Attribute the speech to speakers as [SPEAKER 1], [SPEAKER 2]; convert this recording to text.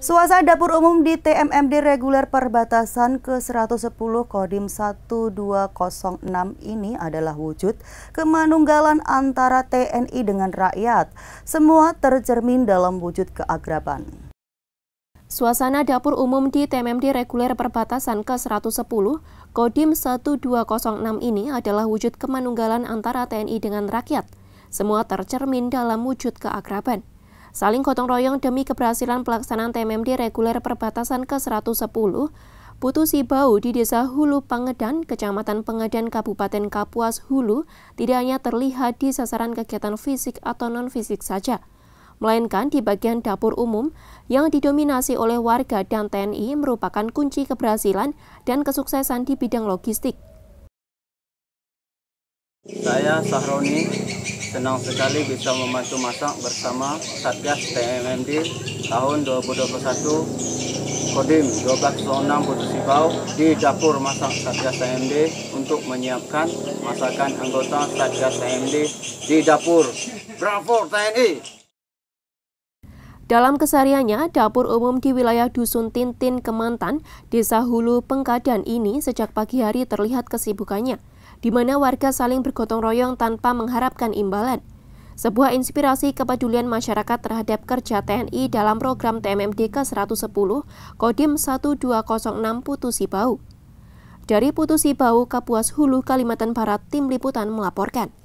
[SPEAKER 1] Suasana dapur umum di TMMD reguler perbatasan ke-110 Kodim 1206 ini adalah wujud kemanunggalan antara TNI dengan rakyat. Semua tercermin dalam wujud keakraban.
[SPEAKER 2] Suasana dapur umum di TMMD reguler perbatasan ke-110, Kodim 1206 ini adalah wujud kemanunggalan antara TNI dengan rakyat. Semua tercermin dalam wujud keakraban saling gotong royong demi keberhasilan pelaksanaan TMMD reguler perbatasan ke-110 Putu Sibau di Desa Hulu Pangedan, Kecamatan Pengedan, Kabupaten Kapuas Hulu, tidak hanya terlihat di sasaran kegiatan fisik atau non-fisik saja, melainkan di bagian dapur umum yang didominasi oleh warga dan TNI merupakan kunci keberhasilan dan kesuksesan di bidang logistik.
[SPEAKER 3] Saya Sahroni, senang sekali bisa membantu masak bersama Satgas TMMD tahun 2021 Kodim 1206 Sibau di dapur masak Satgas TMD untuk menyiapkan masakan anggota Satgas TMD di dapur. Bravo TNI!
[SPEAKER 2] Dalam kesariannya, dapur umum di wilayah Dusun Tintin, Kemantan, Desa Hulu, Pengkadan ini sejak pagi hari terlihat kesibukannya, di mana warga saling bergotong royong tanpa mengharapkan imbalan. Sebuah inspirasi kepedulian masyarakat terhadap kerja TNI dalam program TMMDK 110, Kodim 1206 Putusi Bau. Dari Putusi Bau, Kapuas Hulu, Kalimantan Barat, Tim Liputan melaporkan.